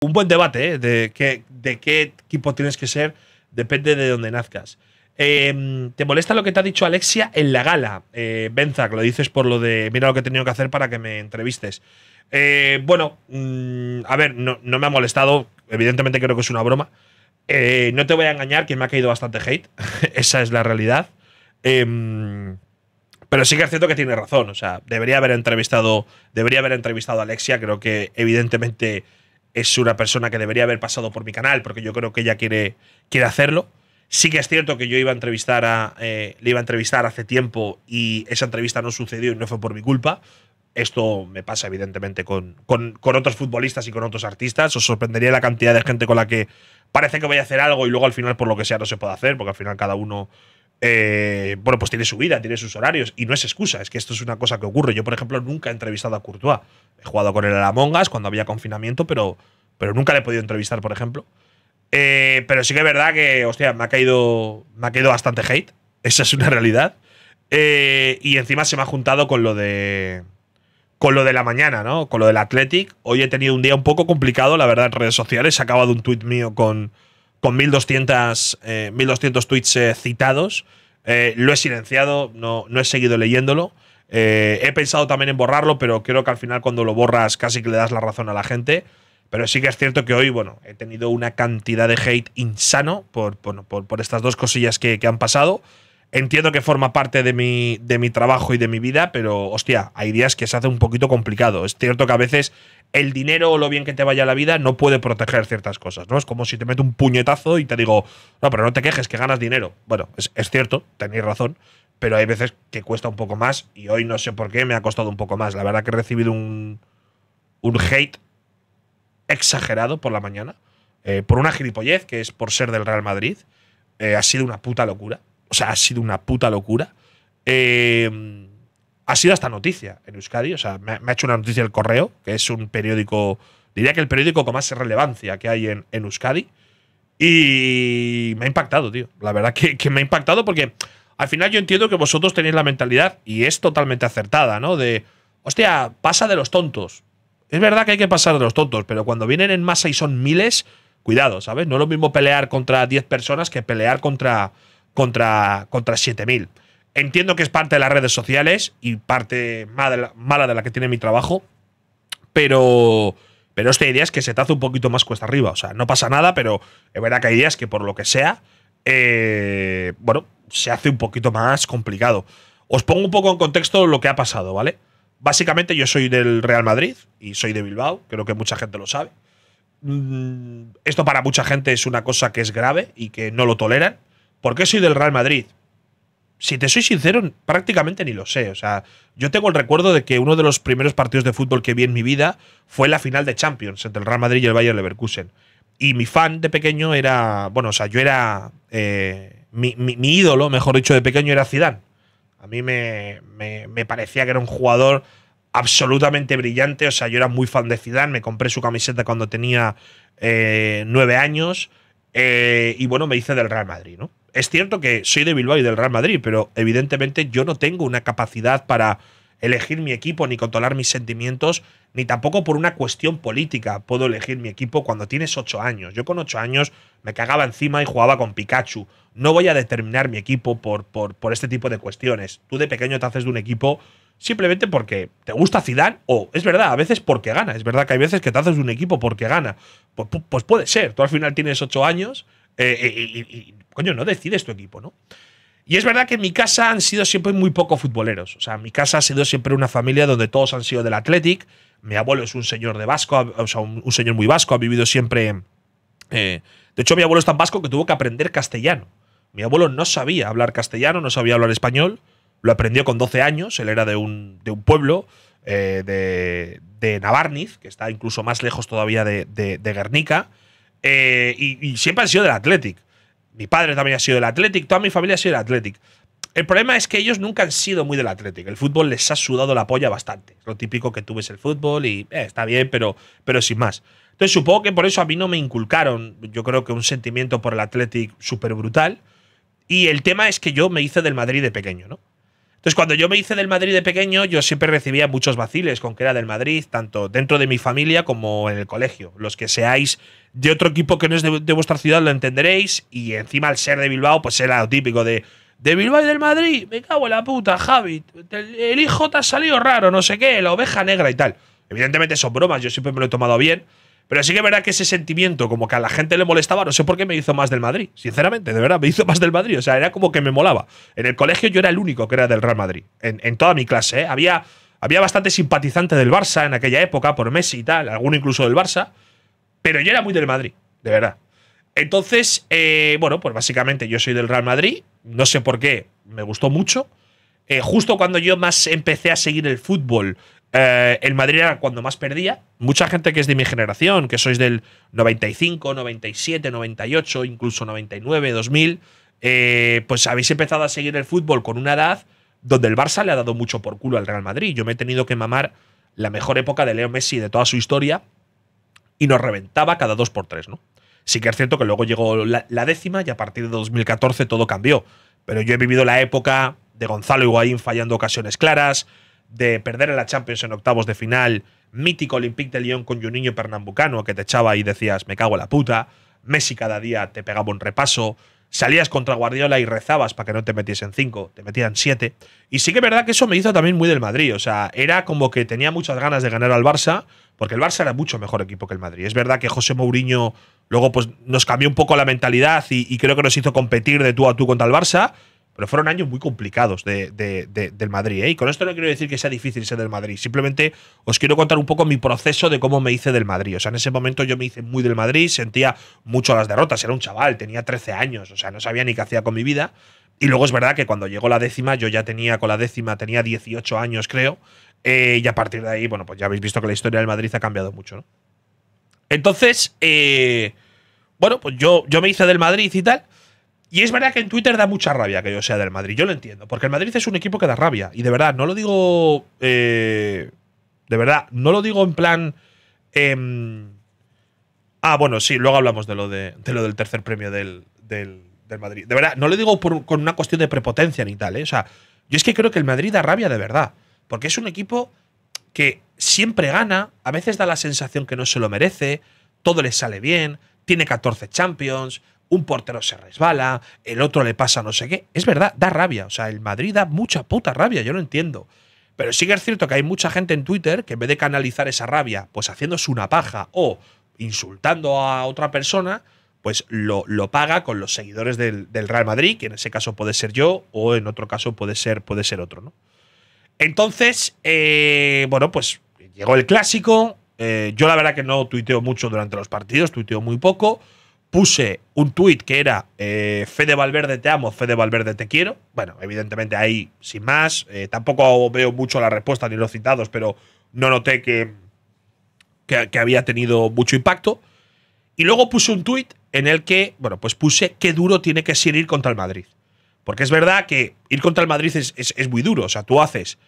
un buen debate ¿eh? de, qué, equipo tienes que ser, depende de dónde nazcas. Em, ¿Te molesta lo que te ha dicho Alexia en la gala? Eh, Benzac, lo dices por lo de, mira lo que he tenido que hacer para que me entrevistes. Eh, bueno, mm, a ver, no, me ha molestado, evidentemente creo que es una broma. Eh, no te voy a engañar, que me ha caído bastante hate, esa es la realidad. Em, pero sí que es cierto que tiene razón, o sea, debería haber entrevistado, debería haber entrevistado a Alexia, creo que evidentemente es una persona que debería haber pasado por mi canal, porque yo creo que ella quiere, quiere hacerlo. Sí que es cierto que yo iba a entrevistar a. Eh, le iba a entrevistar hace tiempo y esa entrevista no sucedió y no fue por mi culpa. Esto me pasa, evidentemente, con, con, con, otros futbolistas y con otros artistas. Os sorprendería la cantidad de gente con la que parece que voy a hacer algo y luego al final, por lo que sea, no se puede hacer, porque al final cada uno eh, bueno, pues tiene su vida, tiene sus horarios y no es excusa, es que esto es una cosa que ocurre. Yo, por ejemplo, nunca he entrevistado a Courtois. He jugado con él a la Mongas cuando había confinamiento, pero, pero nunca le he podido entrevistar, por ejemplo. Eh, pero sí que es verdad que, hostia, me ha caído, me ha caído bastante hate. Esa es una realidad. Eh, y encima se me ha juntado con lo de. Con lo de la mañana, ¿no? Con lo del Athletic. Hoy he tenido un día un poco complicado, la verdad, en redes sociales. ha acabado un tuit mío con, con 1200, eh, tweets eh, citados. Eh, lo he silenciado, no, no he seguido leyéndolo. he pensado también en borrarlo, pero creo que al final cuando lo borras casi que le das la razón a la gente. Pero sí que es cierto que hoy, bueno, he tenido una cantidad de hate insano por, estas dos cosillas que, que han pasado. Entiendo que forma parte de mi, de mi trabajo y de mi vida, pero hostia, hay días que se hace un poquito complicado. Es cierto que a veces el dinero o lo bien que te vaya la vida no puede proteger ciertas cosas, ¿no? Es como si te mete un puñetazo y te digo, no, pero no te quejes, que ganas dinero. Bueno, es, cierto, tenéis razón, pero hay veces que cuesta un poco más y hoy no sé por qué me ha costado un poco más. La verdad que he recibido un, un hate exagerado por la mañana, eh, por una gilipollez que es por ser del Real Madrid. Eh, ha sido una puta locura o sea, ha sido una puta locura. Eh, ha sido hasta noticia en Euskadi. O sea, me ha, hecho una noticia el Correo, que es un periódico, diría que el periódico con más relevancia que hay en, Euskadi. Y me ha impactado, tío. La verdad que, que, me ha impactado porque al final yo entiendo que vosotros tenéis la mentalidad, y es totalmente acertada, ¿no? De, hostia, pasa de los tontos. Es verdad que hay que pasar de los tontos, pero cuando vienen en masa y son miles, cuidado, ¿sabes? No es lo mismo pelear contra 10 personas que pelear contra contra, contra 7000. Entiendo que es parte de las redes sociales y parte mala de la que tiene mi trabajo, pero, pero esta idea es que se te hace un poquito más cuesta arriba. O sea, no pasa nada, pero es verdad que hay ideas que por lo que sea, eh, bueno, se hace un poquito más complicado. Os pongo un poco en contexto lo que ha pasado, ¿vale? Básicamente yo soy del Real Madrid y soy de Bilbao, creo que mucha gente lo sabe. Mm, esto para mucha gente es una cosa que es grave y que no lo toleran. ¿Por qué soy del Real Madrid? Si te soy sincero, prácticamente ni lo sé. O sea, yo tengo el recuerdo de que uno de los primeros partidos de fútbol que vi en mi vida fue la final de Champions entre el Real Madrid y el Bayern Leverkusen. Y mi fan de pequeño era. Bueno, o sea, yo era. Eh, mi, ídolo, mejor dicho, de pequeño era Zidane. A mí me, parecía que era un jugador absolutamente brillante. O sea, yo era muy fan de Zidane. Me compré su camiseta cuando tenía eh, nueve años. Eh, y bueno, me hice del Real Madrid, ¿no? es cierto que soy de Bilbao y del Real Madrid, pero evidentemente yo no tengo una capacidad para elegir mi equipo ni controlar mis sentimientos, ni tampoco por una cuestión política puedo elegir mi equipo cuando tienes ocho años. Yo con ocho años me cagaba encima y jugaba con Pikachu. No voy a determinar mi equipo por, por, por este tipo de cuestiones. Tú de pequeño te haces de un equipo simplemente porque te gusta Zidane o es verdad, a veces porque gana. Es verdad que hay veces que te haces de un equipo porque gana. Pues, puede ser, tú al final tienes ocho años eh, eh, y, coño, no decides tu equipo, ¿no? Y es verdad que en mi casa han sido siempre muy poco futboleros. O sea, mi casa ha sido siempre una familia donde todos han sido del Athletic. Mi abuelo es un señor de vasco, o sea, un, señor muy vasco, ha vivido siempre. Eh, de hecho, mi abuelo es tan vasco que tuvo que aprender castellano. Mi abuelo no sabía hablar castellano, no sabía hablar español. Lo aprendió con 12 años. Él era de un, pueblo de, Navarniz, que está incluso más lejos todavía de, de Guernica. Eh, y, siempre han sido del Athletic. Mi padre también ha sido del Athletic, toda mi familia ha sido del Athletic. El problema es que ellos nunca han sido muy del Athletic. El fútbol les ha sudado la polla bastante. lo típico que tú ves el fútbol y eh, está bien, pero, pero sin más. Entonces supongo que por eso a mí no me inculcaron, yo creo que un sentimiento por el Athletic súper brutal. Y el tema es que yo me hice del Madrid de pequeño, ¿no? Entonces, cuando yo me hice del Madrid de pequeño, yo siempre recibía muchos vaciles con que era del Madrid, tanto dentro de mi familia como en el colegio. Los que seáis de otro equipo que no es de, vuestra ciudad lo entenderéis. Y encima, al ser de Bilbao, pues era lo típico de. De Bilbao y del Madrid, me cago en la puta, Javi. El hijo te ha salido raro, no sé qué, la oveja negra y tal. Evidentemente son bromas, yo siempre me lo he tomado bien. Pero sí que es verdad que ese sentimiento, como que a la gente le molestaba, no sé por qué me hizo más del Madrid. Sinceramente, de verdad, me hizo más del Madrid. O sea, era como que me molaba. En el colegio yo era el único que era del Real Madrid. En, toda mi clase, ¿eh? Había, había bastante simpatizante del Barça en aquella época, por Messi y tal, alguno incluso del Barça. Pero yo era muy del Madrid, de verdad. Entonces, eh, bueno, pues básicamente yo soy del Real Madrid. No sé por qué, me gustó mucho. Eh, justo cuando yo más empecé a seguir el fútbol eh, el Madrid era cuando más perdía. Mucha gente que es de mi generación, que sois del 95, 97, 98, incluso 99, 2000, eh, pues habéis empezado a seguir el fútbol con una edad donde el Barça le ha dado mucho por culo al Real Madrid. Yo me he tenido que mamar la mejor época de Leo Messi de toda su historia y nos reventaba cada dos por tres, ¿no? Sí que es cierto que luego llegó la, la décima y a partir de 2014 todo cambió. Pero yo he vivido la época de Gonzalo Higuaín fallando ocasiones claras, de perder en la Champions en octavos de final, mítico Olympique de Lyon con Juninho Pernambucano, que te echaba y decías, me cago en la puta, Messi cada día te pegaba un repaso, salías contra Guardiola y rezabas para que no te metiesen cinco, te metían siete… Y sí que es verdad que eso me hizo también muy del Madrid. O sea, era como que tenía muchas ganas de ganar al Barça, porque el Barça era mucho mejor equipo que el Madrid. Es verdad que José Mourinho luego pues, nos cambió un poco la mentalidad y, y creo que nos hizo competir de tú a tú contra el Barça. Pero fueron años muy complicados del Madrid. ¿eh? Y con esto no quiero decir que sea difícil ser del Madrid. Simplemente os quiero contar un poco mi proceso de cómo me hice del Madrid. O sea, en ese momento yo me hice muy del Madrid, sentía mucho las derrotas. Era un chaval, tenía 13 años. O sea, no sabía ni qué hacía con mi vida. Y luego es verdad que cuando llegó la décima, yo ya tenía con la décima, tenía 18 años, creo. Eh, y a partir de ahí, bueno, pues ya habéis visto que la historia del Madrid ha cambiado mucho, ¿no? Entonces, eh, bueno, pues yo, yo me hice del Madrid y tal. Y es verdad que en Twitter da mucha rabia que yo sea del Madrid. Yo lo entiendo. Porque el Madrid es un equipo que da rabia. Y de verdad, no lo digo. Eh, de verdad, no lo digo en plan. Em, ah, bueno, sí, luego hablamos de lo, de, lo del tercer premio del, Madrid. De verdad, no lo digo con una cuestión de prepotencia ni tal. ¿eh? O sea, yo es que creo que el Madrid da rabia de verdad. Porque es un equipo que siempre gana. A veces da la sensación que no se lo merece. Todo le sale bien. Tiene 14 Champions un portero se resbala, el otro le pasa no sé qué. Es verdad, da rabia. O sea, el Madrid da mucha puta rabia, yo no entiendo. Pero sí que es cierto que hay mucha gente en Twitter que en vez de canalizar esa rabia, pues haciéndose una paja o insultando a otra persona, pues lo, lo paga con los seguidores del, Real Madrid, que en ese caso puede ser yo, o en otro caso puede ser, puede ser otro, ¿no? Entonces, eh, bueno, pues llegó el clásico. Eh, yo la verdad que no tuiteo mucho durante los partidos, tuiteo muy poco puse un tuit que era eh, Fede Valverde te amo, Fede Valverde te quiero. Bueno, evidentemente ahí sin más. Eh, tampoco veo mucho la respuesta ni los citados, pero no noté que, que, había tenido mucho impacto. Y luego puse un tuit en el que, bueno, pues puse qué duro tiene que ser ir contra el Madrid. Porque es verdad que ir contra el Madrid es, es muy duro. O sea, tú haces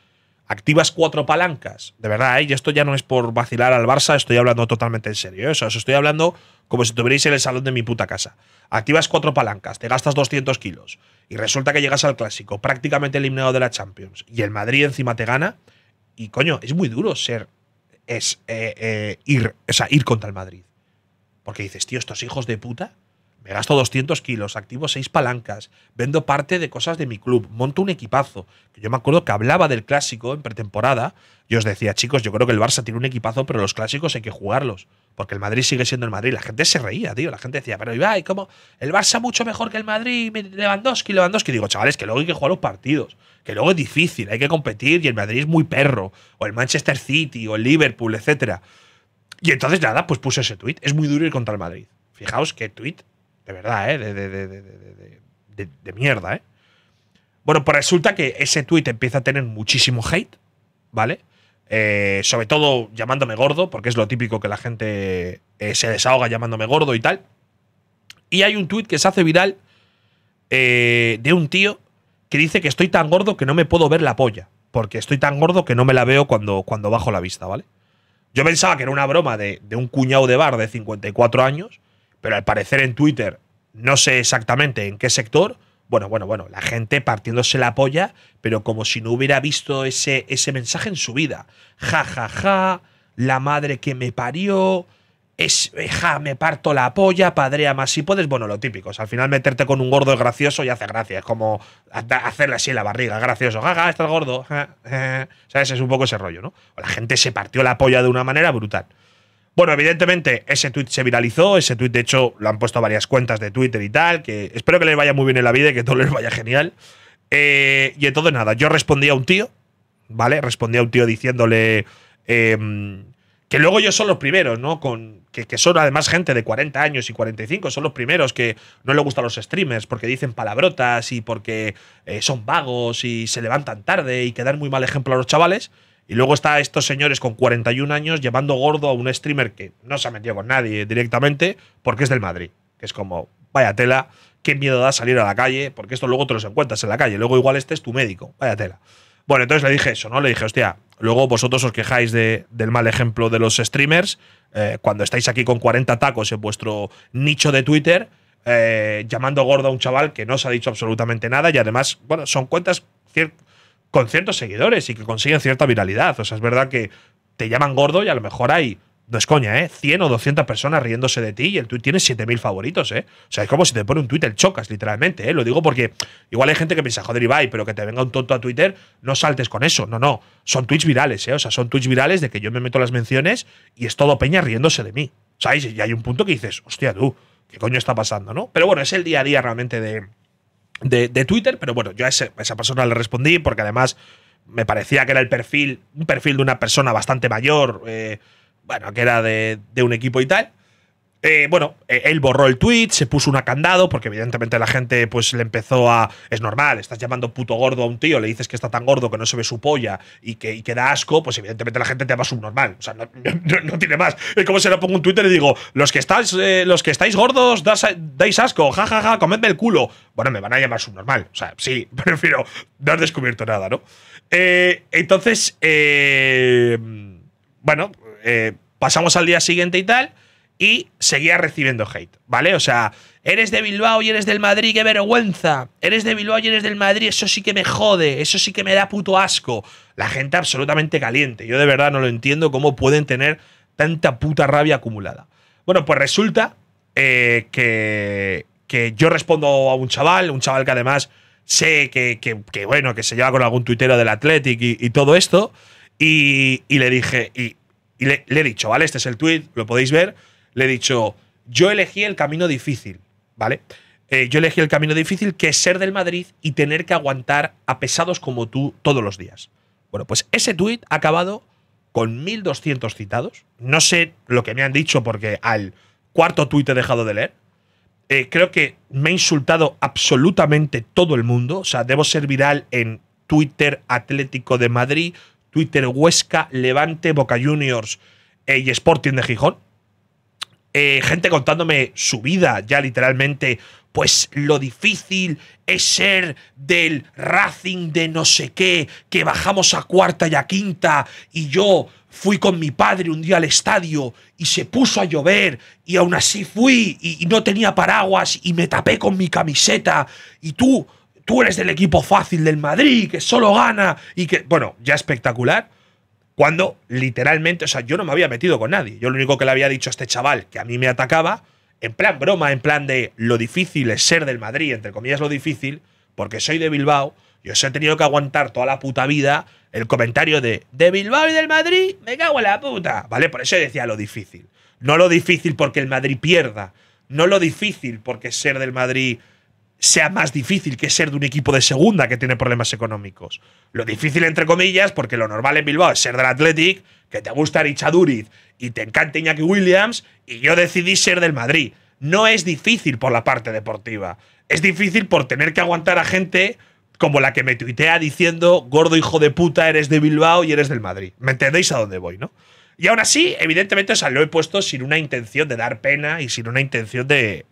activas cuatro palancas. De verdad, ¿eh? y esto ya no es por vacilar al Barça, estoy hablando totalmente en serio. Eso, ¿eh? estoy hablando como si estuvierais en el salón de mi puta casa. Activas cuatro palancas, te gastas 200 kilos y resulta que llegas al clásico, prácticamente eliminado de la Champions, y el Madrid encima te gana. Y coño, es muy duro ser. Es eh, eh ir, o sea, ir contra el Madrid. Porque dices, tío, estos hijos de puta me gasto 200 kilos, activo seis palancas, vendo parte de cosas de mi club, monto un equipazo. yo me acuerdo que hablaba del clásico en pretemporada. Yo os decía, chicos, yo creo que el Barça tiene un equipazo, pero los clásicos hay que jugarlos. Porque el Madrid sigue siendo el Madrid. La gente se reía, tío. La gente decía, pero Ibai, ¿cómo? El Barça mucho mejor que el Madrid, Lewandowski, Lewandowski. Digo, chavales, que luego hay que jugar los partidos. Que luego es difícil, hay que competir y el Madrid es muy perro. O el Manchester City, o el Liverpool, etcétera. Y entonces, nada, pues puse ese tuit. Es muy duro ir contra el Madrid. Fijaos qué tweet de verdad, ¿eh? De, de, de, mierda, ¿eh? Bueno, pues resulta que ese tuit empieza a tener muchísimo hate, ¿vale? Eh, sobre todo llamándome gordo, porque es lo típico que la gente eh, se desahoga llamándome gordo y tal. Y hay un tuit que se hace viral eh, de un tío que dice que estoy tan gordo que no me puedo ver la polla, porque estoy tan gordo que no me la veo cuando, cuando bajo la vista, ¿vale? Yo pensaba que era una broma de, de un cuñado de bar de 54 años, pero al parecer en Twitter, no sé exactamente en qué sector, bueno, bueno, bueno, la gente partiéndose la polla, pero como si no hubiera visto ese, ese mensaje en su vida. Ja, ja, ja, la madre que me parió, es, ja, me parto la polla, padre, más si puedes, bueno, lo típico. al final meterte con un gordo es gracioso y hace gracia, es como hacerle así la barriga, gracioso, ja, ja, estás gordo. ¿Sabes? Es un poco ese rollo, ¿no? La gente se partió la polla de una manera brutal. Bueno, evidentemente, ese tweet se viralizó. Ese tweet, de hecho, lo han puesto a varias cuentas de Twitter y tal. Que espero que les vaya muy bien en la vida y que todo les vaya genial. Eh, y entonces, nada, yo respondí a un tío, ¿vale? Respondí a un tío diciéndole. Em, que luego yo son los primeros, ¿no? Con, que, son además gente de 40 años y 45, son los primeros que no le gustan los streamers porque dicen palabrotas y porque eh, son vagos y se levantan tarde y que dan muy mal ejemplo a los chavales. Y luego está estos señores con 41 años llevando gordo a un streamer que no se ha metido con nadie directamente porque es del Madrid. Que es como, vaya tela, qué miedo da salir a la calle, porque esto luego te los encuentras en la calle. Luego igual este es tu médico, vaya tela. Bueno, entonces le dije eso, ¿no? Le dije, hostia, luego vosotros os quejáis de, del mal ejemplo de los streamers. Eh, cuando estáis aquí con 40 tacos en vuestro nicho de Twitter, eh, llamando gordo a un chaval que no os ha dicho absolutamente nada y además, bueno, son cuentas con ciertos seguidores y que consiguen cierta viralidad. O sea, es verdad que te llaman gordo y a lo mejor hay no es coña, ¿eh? 100 o 200 personas riéndose de ti y el tuit tiene 7000 favoritos, ¿eh? O sea, es como si te pone un Twitter el chocas, literalmente, ¿eh? Lo digo porque igual hay gente que piensa, joder, Ibai, pero que te venga un tonto a Twitter, no saltes con eso. No, no. Son tweets virales, ¿eh? O sea, son tweets virales de que yo me meto las menciones y es todo peña riéndose de mí. ¿Sabes? Y hay un punto que dices, hostia, tú, ¿qué coño está pasando, no? Pero bueno, es el día a día realmente de de, Twitter, pero bueno, yo a, esa persona le respondí porque además me parecía que era el perfil, un perfil de una persona bastante mayor, eh, bueno, que era de, de, un equipo y tal. Eh, bueno, eh, él borró el tweet, se puso una candado, porque evidentemente la gente pues le empezó a. Es normal, estás llamando puto gordo a un tío, le dices que está tan gordo que no se ve su polla y que, da asco, pues evidentemente la gente te llama subnormal. O sea, no, tiene más. Es como si le pongo un Twitter y le digo, los que estáis, eh, los que estáis gordos, dais asco, jajaja, ja, ja, comedme el culo. Bueno, me van a llamar subnormal. O sea, sí, prefiero, no has descubierto nada, ¿no? Eh, entonces, bueno, pasamos al día siguiente y tal y seguía recibiendo hate, ¿vale? O sea, eres de Bilbao y eres del Madrid, qué vergüenza. Eres de Bilbao y eres del Madrid, eso sí que me jode, eso sí que me da puto asco. La gente absolutamente caliente. Yo de verdad no lo entiendo cómo pueden tener tanta puta rabia acumulada. Bueno, pues resulta eh, que, que yo respondo a un chaval, un chaval que además sé que, bueno, que se lleva con algún tuitero del Athletic y, todo esto, y, le dije, y, le, he dicho, vale, este es el tweet, lo podéis ver, le he dicho, yo elegí el camino difícil, ¿vale? Eh, yo elegí el camino difícil que es ser del Madrid y tener que aguantar a pesados como tú todos los días. Bueno, pues ese tuit ha acabado con 1.200 citados. No sé lo que me han dicho porque al cuarto tuit he dejado de leer. Eh, creo que me ha insultado absolutamente todo el mundo. O sea, debo ser viral en Twitter Atlético de Madrid, Twitter Huesca, Levante, Boca Juniors eh, y Sporting de Gijón. Eh, gente contándome su vida, ya literalmente, pues lo difícil es ser del Racing de no sé qué, que bajamos a cuarta y a quinta, y yo fui con mi padre un día al estadio y se puso a llover, y aún así fui y, no tenía paraguas y me tapé con mi camiseta, y tú, tú eres del equipo fácil del Madrid, que solo gana, y que, bueno, ya espectacular cuando literalmente, o sea, yo no me había metido con nadie. Yo lo único que le había dicho a este chaval que a mí me atacaba, en plan broma, en plan de lo difícil es ser del Madrid, entre comillas lo difícil, porque soy de Bilbao, yo os he tenido que aguantar toda la puta vida el comentario de de Bilbao y del Madrid, me cago en la puta. ¿Vale? Por eso decía lo difícil. No lo difícil porque el Madrid pierda. No lo difícil porque ser del Madrid sea más difícil que ser de un equipo de segunda que tiene problemas económicos. Lo difícil, entre comillas, porque lo normal en Bilbao es ser del Athletic, que te gusta Duriz y te encanta Iñaki Williams, y yo decidí ser del Madrid. No es difícil por la parte deportiva. Es difícil por tener que aguantar a gente como la que me tuitea diciendo, gordo hijo de puta, eres de Bilbao y eres del Madrid. ¿Me entendéis a dónde voy, no? Y aún así, evidentemente, lo he puesto sin una intención de dar pena y sin una intención de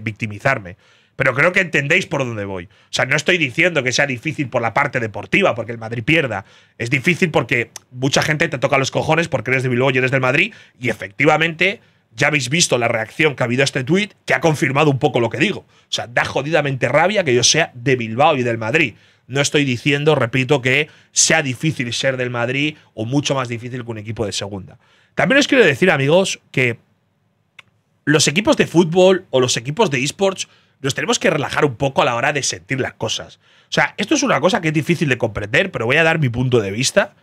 victimizarme. Pero creo que entendéis por dónde voy. O sea, no estoy diciendo que sea difícil por la parte deportiva, porque el Madrid pierda. Es difícil porque mucha gente te toca los cojones porque eres de Bilbao y eres del Madrid. Y efectivamente, ya habéis visto la reacción que ha habido a este tuit, que ha confirmado un poco lo que digo. O sea, da jodidamente rabia que yo sea de Bilbao y del Madrid. No estoy diciendo, repito, que sea difícil ser del Madrid o mucho más difícil que un equipo de segunda. También os quiero decir, amigos, que los equipos de fútbol o los equipos de esports nos tenemos que relajar un poco a la hora de sentir las cosas. O sea, esto es una cosa que es difícil de comprender, pero voy a dar mi punto de vista.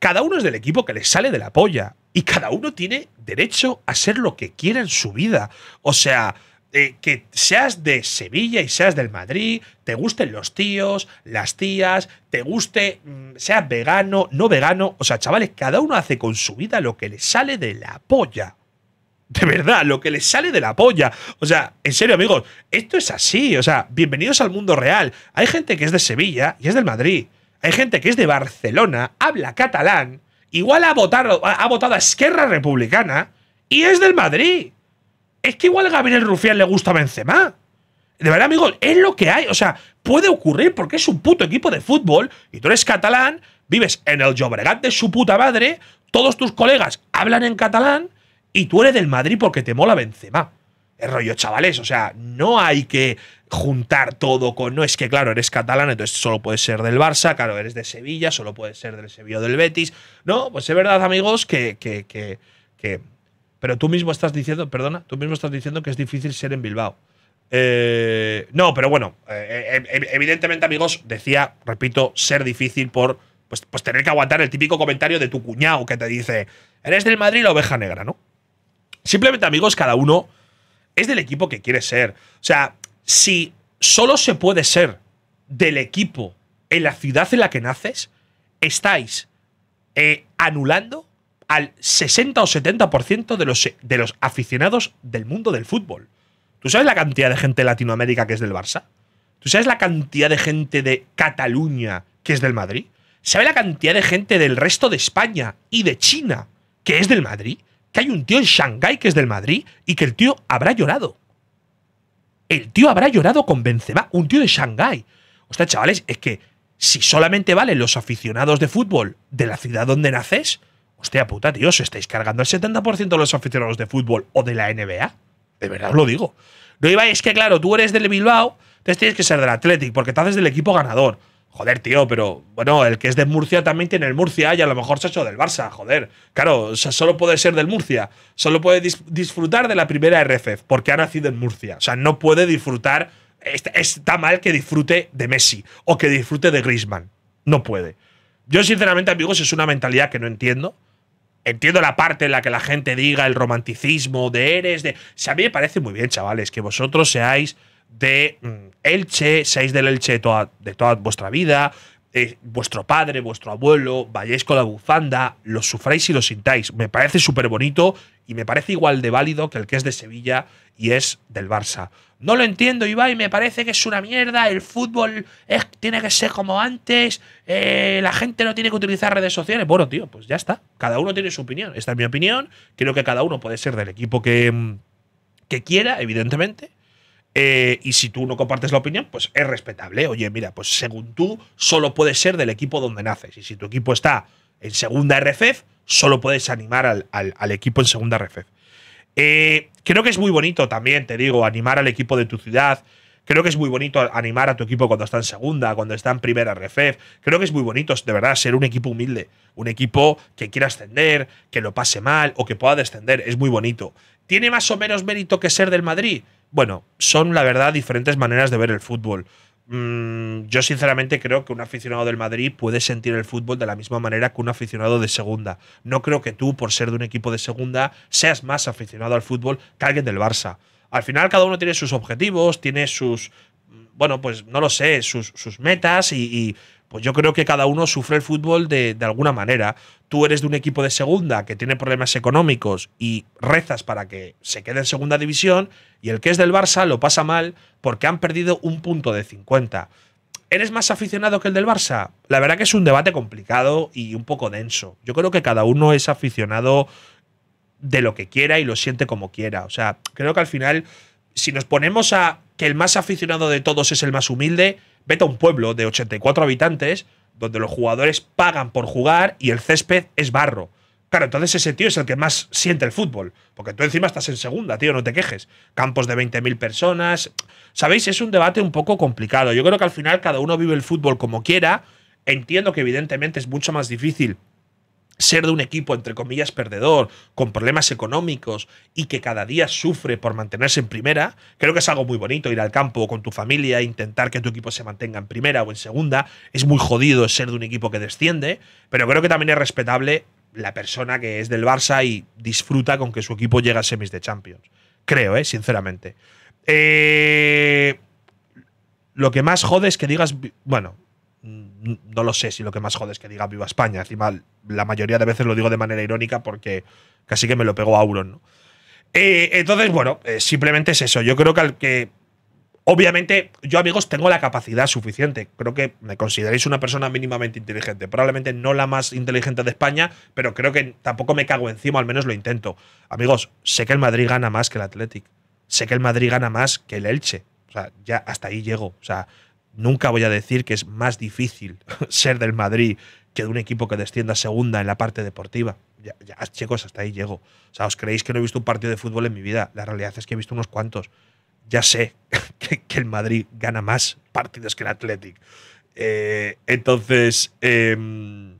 Cada uno es del equipo que le sale de la polla y cada uno tiene derecho a ser lo que quiera en su vida. O sea, eh, que seas de Sevilla y seas del Madrid, te gusten los tíos, las tías, te guste, mm, seas vegano, no vegano. O sea, chavales, cada uno hace con su vida lo que le sale de la polla. De verdad, lo que les sale de la polla. O sea, en serio, amigos, esto es así. O sea, bienvenidos al mundo real. Hay gente que es de Sevilla y es del Madrid. Hay gente que es de Barcelona, habla catalán, igual ha votado, ha votado a Esquerra Republicana y es del Madrid. Es que igual a Gabriel Rufián le gusta Benzema. De verdad, amigos, es lo que hay. O sea, puede ocurrir porque es un puto equipo de fútbol y tú eres catalán, vives en el Llobregat de su puta madre, todos tus colegas hablan en catalán y tú eres del Madrid porque te mola Benzema. Es rollo, chavales, o sea, no hay que juntar todo con. No es que, claro, eres catalán, entonces solo puedes ser del Barça, claro, eres de Sevilla, solo puedes ser del Sevilla o del Betis. No, pues es verdad, amigos, que, que, Pero tú mismo estás diciendo, perdona, tú mismo estás diciendo que es difícil ser en Bilbao. Eh, no, pero bueno, eh, eh, evidentemente, amigos, decía, repito, ser difícil por pues, pues, tener que aguantar el típico comentario de tu cuñado que te dice, eres del Madrid la oveja negra, ¿no? Simplemente, amigos, cada uno es del equipo que quiere ser. O sea, si solo se puede ser del equipo en la ciudad en la que naces, estáis eh, anulando al 60 o 70% de los, de los aficionados del mundo del fútbol. ¿Tú sabes la cantidad de gente de Latinoamérica que es del Barça? ¿Tú sabes la cantidad de gente de Cataluña que es del Madrid? ¿Sabes la cantidad de gente del resto de España y de China que es del Madrid? que hay un tío en Shanghái que es del Madrid y que el tío habrá llorado. El tío habrá llorado con Benzema, un tío de Shanghái. O sea, chavales, es que si solamente valen los aficionados de fútbol de la ciudad donde naces, hostia puta, tío, os estáis cargando el 70% de los aficionados de fútbol o de la NBA. De verdad os lo digo. No iba, es que claro, tú eres del Bilbao, entonces tienes que ser del Athletic porque te haces del equipo ganador. Joder, tío, pero bueno, el que es de Murcia también tiene el Murcia y a lo mejor se ha hecho del Barça, joder. Claro, solo puede ser del Murcia, solo puede disfrutar de la primera RFF e porque ha nacido en Murcia. O sea, no puede disfrutar, está, mal que disfrute de Messi o que disfrute de Griezmann. No puede. Yo sinceramente, amigos, es una mentalidad que no entiendo. Entiendo la parte en la que la gente diga el romanticismo de eres, de... Si a mí me parece muy bien, chavales, que vosotros seáis de mm, Elche, seáis del Elche de toda, vuestra vida, eh, vuestro padre, vuestro abuelo, vayáis con la bufanda, lo sufráis y lo sintáis. Me parece súper bonito y me parece igual de válido que el que es de Sevilla y es del Barça. No lo entiendo, Ibai, me parece que es una mierda, el fútbol tiene que ser como antes, eh, la gente no tiene que utilizar redes sociales. Bueno, tío, pues ya está, cada uno tiene su opinión, esta es mi opinión, creo que cada uno puede ser del equipo que, mm, que quiera, evidentemente, eh, y si tú no compartes la opinión, pues es respetable. Oye, mira, pues según tú, solo puedes ser del equipo donde naces. Y si tu equipo está en segunda RFF, solo puedes animar al, equipo en segunda RFF. Eh, creo que es muy bonito también, te digo, animar al equipo de tu ciudad. Creo que es muy bonito animar a tu equipo cuando está en segunda, cuando está en primera RFF. Creo que es muy bonito, de verdad, ser un equipo humilde. Un equipo que quiera ascender, que lo pase mal o que pueda descender. Es muy bonito. ¿Tiene más o menos mérito que ser del Madrid? Bueno, son la verdad diferentes maneras de ver el fútbol. Mm, yo sinceramente creo que un aficionado del Madrid puede sentir el fútbol de la misma manera que un aficionado de segunda. No creo que tú, por ser de un equipo de segunda, seas más aficionado al fútbol que alguien del Barça. Al final cada uno tiene sus objetivos, tiene sus, mm, bueno, pues no lo sé, sus, metas y pues yo creo que cada uno sufre el fútbol de, de, alguna manera. Tú eres de un equipo de segunda que tiene problemas económicos y rezas para que se quede en segunda división y el que es del Barça lo pasa mal porque han perdido un punto de 50. ¿Eres más aficionado que el del Barça? La verdad que es un debate complicado y un poco denso. Yo creo que cada uno es aficionado de lo que quiera y lo siente como quiera. O sea, creo que al final, si nos ponemos a que el más aficionado de todos es el más humilde, Vete a un pueblo de 84 habitantes donde los jugadores pagan por jugar y el césped es barro. Claro, entonces ese tío es el que más siente el fútbol, porque tú encima estás en segunda, tío, no te quejes. Campos de 20.000 personas. Sabéis, es un debate un poco complicado. Yo creo que al final cada uno vive el fútbol como quiera. Entiendo que evidentemente es mucho más difícil ser de un equipo, entre comillas, perdedor, con problemas económicos y que cada día sufre por mantenerse en primera, creo que es algo muy bonito ir al campo con tu familia, e intentar que tu equipo se mantenga en primera o en segunda. Es muy jodido ser de un equipo que desciende, pero creo que también es respetable la persona que es del Barça y disfruta con que su equipo llega a semis de Champions. Creo, ¿eh? sinceramente. Eh, lo que más jode es que digas, bueno, Mm, no lo sé si lo que más jodes es que diga viva España. Encima, la mayoría de veces lo digo de manera irónica porque casi que me lo pegó Auron. Eh, entonces, bueno, eh, simplemente es eso. Yo creo que, al que, obviamente, yo amigos tengo la capacidad suficiente. Creo que me consideréis una persona mínimamente inteligente. Probablemente no la más inteligente de España, pero creo que tampoco me cago encima, al menos lo intento. Amigos, sé que el Madrid gana más que el Athletic. Sé que el Madrid gana más que el Elche. O sea, ya hasta ahí llego. O sea, nunca voy a decir que es más difícil ser del Madrid que de un equipo que descienda segunda en la parte deportiva. Ya, chicos, hasta ahí llego. O sea, ¿os creéis que no he visto un partido de fútbol en mi vida? La realidad es que he visto unos cuantos. Ya sé que, el Madrid gana más partidos que el Athletic. Eh, entonces, em,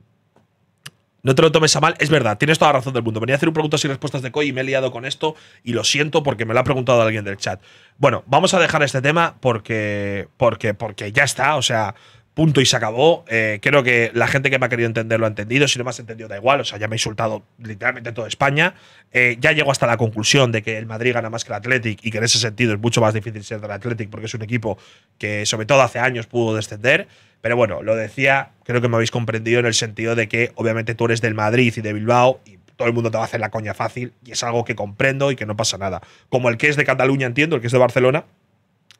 no te lo tomes a mal. Es verdad, tienes toda la razón del mundo. Venía a hacer un preguntas y respuestas de COI y me he liado con esto. Y lo siento porque me lo ha preguntado alguien del chat. Bueno, vamos a dejar este tema porque, porque, porque ya está. O sea, punto y se acabó. Eh, creo que la gente que me ha querido entender lo ha entendido. Si no me has entendido, da igual. O sea, ya me ha insultado literalmente toda España. Eh, ya llego hasta la conclusión de que el Madrid gana más que el Athletic y que en ese sentido es mucho más difícil ser del Athletic porque es un equipo que, sobre todo hace años, pudo descender. Pero bueno, lo decía, creo que me habéis comprendido en el sentido de que obviamente tú eres del Madrid y de Bilbao y todo el mundo te va a hacer la coña fácil y es algo que comprendo y que no pasa nada. Como el que es de Cataluña, entiendo, el que es de Barcelona,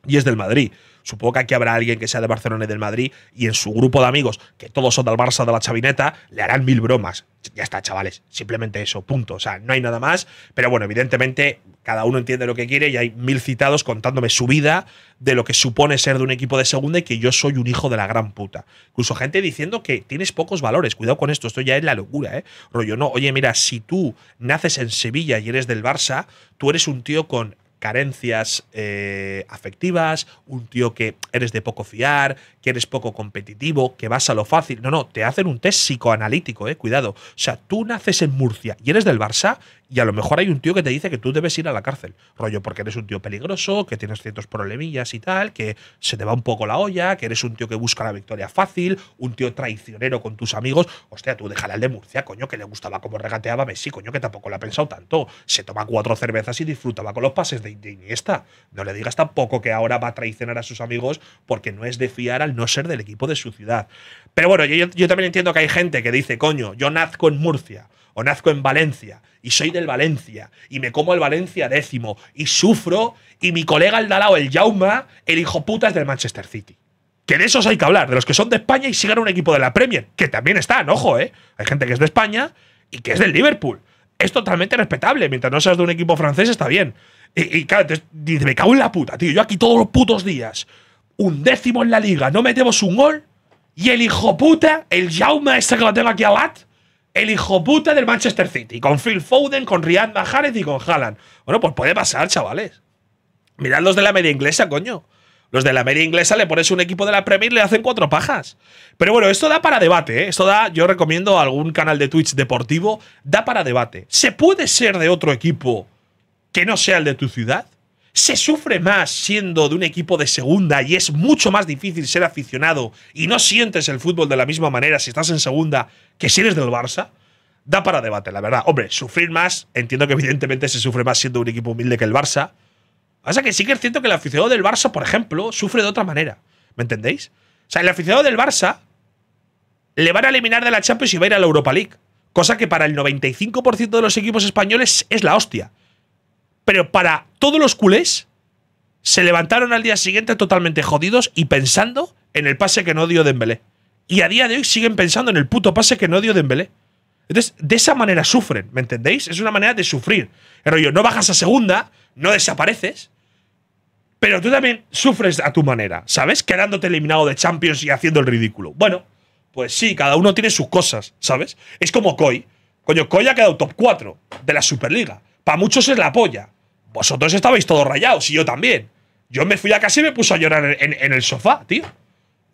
y es del Madrid. Supongo que aquí habrá alguien que sea de Barcelona y del Madrid y en su grupo de amigos, que todos son del Barça de la chavineta, le harán mil bromas. Ya está, chavales, simplemente eso, punto. O sea, no hay nada más, pero bueno, evidentemente cada uno entiende lo que quiere y hay mil citados contándome su vida de lo que supone ser de un equipo de segunda y que yo soy un hijo de la gran puta. Incluso gente diciendo que tienes pocos valores, cuidado con esto, esto ya es la locura, ¿eh? Rollo, no, oye, mira, si tú naces en Sevilla y eres del Barça, tú eres un tío con carencias eh, afectivas, un tío que eres de poco fiar, que eres poco competitivo, que vas a lo fácil. No, no, te hacen un test psicoanalítico, eh, cuidado. O sea, tú naces en Murcia y eres del Barça y a lo mejor hay un tío que te dice que tú debes ir a la cárcel. Rollo, porque eres un tío peligroso, que tienes ciertos problemillas y tal, que se te va un poco la olla, que eres un tío que busca la victoria fácil, un tío traicionero con tus amigos. Hostia, tú déjale al de Murcia, coño, que le gustaba como regateaba Messi, coño, que tampoco lo ha pensado tanto. Se toma cuatro cervezas y disfrutaba con los pases de, Iniesta. No le digas tampoco que ahora va a traicionar a sus amigos porque no es de fiar al no ser del equipo de su ciudad. Pero bueno, yo, yo también entiendo que hay gente que dice, coño, yo nazco en Murcia o nazco en Valencia y soy del Valencia y me como el Valencia décimo y sufro y mi colega el Dalao, el Jauma, el hijo puta es del Manchester City. Que de esos hay que hablar, de los que son de España y sigan un equipo de la Premier, que también están, ojo, ¿eh? Hay gente que es de España y que es del Liverpool. Es totalmente respetable, mientras no seas de un equipo francés está bien. Y, claro, me cago en la puta, tío. Yo aquí todos los putos días, un décimo en la liga, no metemos un gol y el hijo puta, el Jauma ese que lo tengo aquí a Lat, el hijo puta del Manchester City, con Phil Foden, con Riyad Mahrez y con Haaland. Bueno, pues puede pasar, chavales. Mirad los de la media inglesa, coño. Los de la media inglesa le pones un equipo de la Premier y le hacen cuatro pajas. Pero bueno, esto da para debate, ¿eh? Esto da, yo recomiendo algún canal de Twitch deportivo, da para debate. ¿Se puede ser de otro equipo que no sea el de tu ciudad? Se sufre más siendo de un equipo de segunda y es mucho más difícil ser aficionado y no sientes el fútbol de la misma manera si estás en segunda que si eres del Barça. Da para debate, la verdad. Hombre, sufrir más, entiendo que evidentemente se sufre más siendo un equipo humilde que el Barça. Pasa que sí que es cierto que el aficionado del Barça, por ejemplo, sufre de otra manera. ¿Me entendéis? O sea, el aficionado del Barça le van a eliminar de la Champions y va a ir a la Europa League. Cosa que para el 95% de los equipos españoles es la hostia pero para todos los culés, se levantaron al día siguiente totalmente jodidos y pensando en el pase que no dio Dembélé. Y a día de hoy siguen pensando en el puto pase que no dio Dembélé. Entonces, de esa manera sufren, ¿me entendéis? Es una manera de sufrir. El rollo, no bajas a segunda, no desapareces, pero tú también sufres a tu manera, ¿sabes? Quedándote eliminado de Champions y haciendo el ridículo. Bueno, pues sí, cada uno tiene sus cosas, ¿sabes? Es como Koi. Coño, Koi ha quedado top 4 de la Superliga. Para muchos es la polla. Vosotros estabais todos rayados y yo también. Yo me fui a casa y me puse a llorar en, el sofá, tío.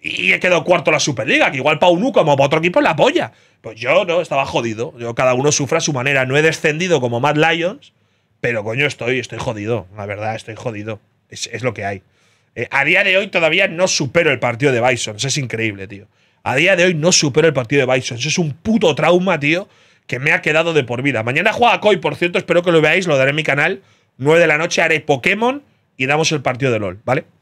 Y he quedado cuarto en la Superliga, que igual para uno como para otro equipo es la polla. Pues yo no, estaba jodido. Yo cada uno sufre a su manera. No he descendido como Mad Lions, pero coño, estoy, estoy jodido. La verdad, estoy jodido. Es, lo que hay. Eh, a día de hoy todavía no supero el partido de Bison. es increíble, tío. A día de hoy no supero el partido de Bison. es un puto trauma, tío, que me ha quedado de por vida. Mañana juega Koi, por cierto, espero que lo veáis, lo daré en mi canal. 9 de la noche haré Pokémon y damos el partido de LOL, ¿vale?